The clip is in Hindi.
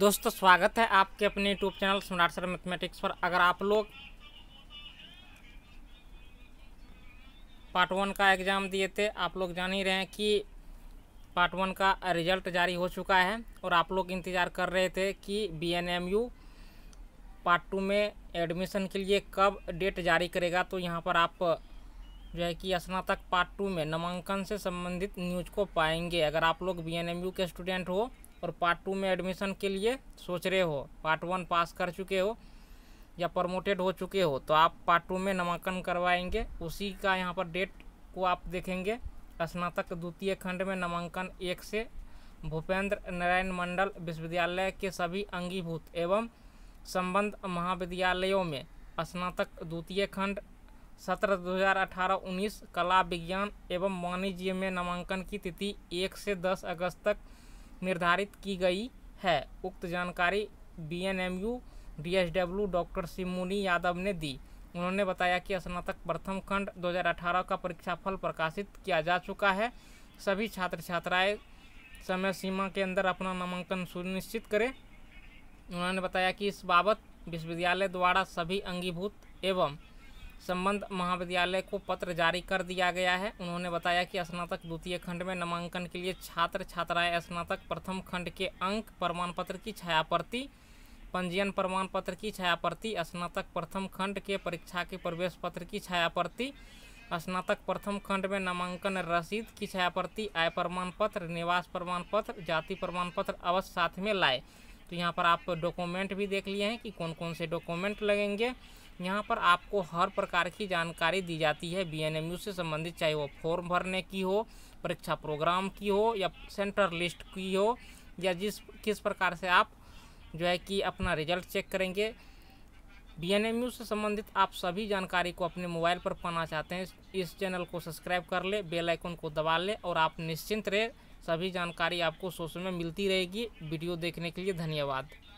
दोस्तों स्वागत है आपके अपने YouTube channel Samrat sir mathematics पर अगर आप लोग पार्ट वन का एग्ज़ाम दिए थे आप लोग जान ही रहे हैं कि पार्ट वन का रिजल्ट जारी हो चुका है और आप लोग इंतज़ार कर रहे थे कि बीएनएमयू पार्ट टू में एडमिशन के लिए कब डेट जारी करेगा तो यहाँ पर आप जो है कि स्नातक पार्ट टू में नामांकन से संबंधित न्यूज को पाएंगे अगर आप लोग बी के स्टूडेंट हो और पार्ट टू में एडमिशन के लिए सोच रहे हो पार्ट वन पास कर चुके हो या प्रमोटेड हो चुके हो तो आप पार्ट टू में नामांकन करवाएंगे उसी का यहाँ पर डेट को आप देखेंगे स्नातक द्वितीय खंड में नामांकन एक से भूपेंद्र नारायण मंडल विश्वविद्यालय के सभी अंगीभूत एवं संबंध महाविद्यालयों में स्नातक द्वितीय खंड सत्र 2018-19 कला विज्ञान एवं वाणिज्य में नामांकन की तिथि एक से दस अगस्त तक निर्धारित की गई है उक्त जानकारी B N M U D S W doctor Simuni Yadav ने दी उन्होंने बताया कि स्नातक प्रथम खंड 2018 का परीक्षाफल प्रकाशित किया जा चुका है सभी छात्र छात्राएं समय सीमा के अंदर अपना नामांकन सुनिश्चित करें उन्होंने बताया कि इस बाबत विश्वविद्यालय द्वारा सभी अंगीभूत एवं संबंध महाविद्यालय को पत्र जारी कर दिया गया है उन्होंने बताया कि स्नातक द्वितीय खंड में नामांकन के लिए छात्र छात्राएं स्नातक प्रथम खंड के अंक प्रमाण पत्र की छायाप्रति पंजीयन प्रमाण पत्र की छायाप्रति स्नातक प्रथम खंड के परीक्षा के प्रवेश पत्र की छायाप्रति स्नातक प्रथम खंड में नामांकन रसीद की छायाप्रति आय प्रमाण पत्र निवास प्रमाण पत्र जाति प्रमाण पत्र अवश्य साथ में लाए तो यहाँ पर आप डॉक्यूमेंट भी देख लिए हैं कि कौन कौन से डॉक्यूमेंट लगेंगे यहाँ पर आपको हर प्रकार की जानकारी दी जाती है बी से संबंधित चाहे वो फॉर्म भरने की हो परीक्षा प्रोग्राम की हो या सेंटर लिस्ट की हो या जिस किस प्रकार से आप जो है कि अपना रिजल्ट चेक करेंगे बी से संबंधित आप सभी जानकारी को अपने मोबाइल पर पाना चाहते हैं इस चैनल को सब्सक्राइब कर ले बेल आइकन को दबा ले और आप निश्चिंत रहे सभी जानकारी आपको सोशल में मिलती रहेगी वीडियो देखने के लिए धन्यवाद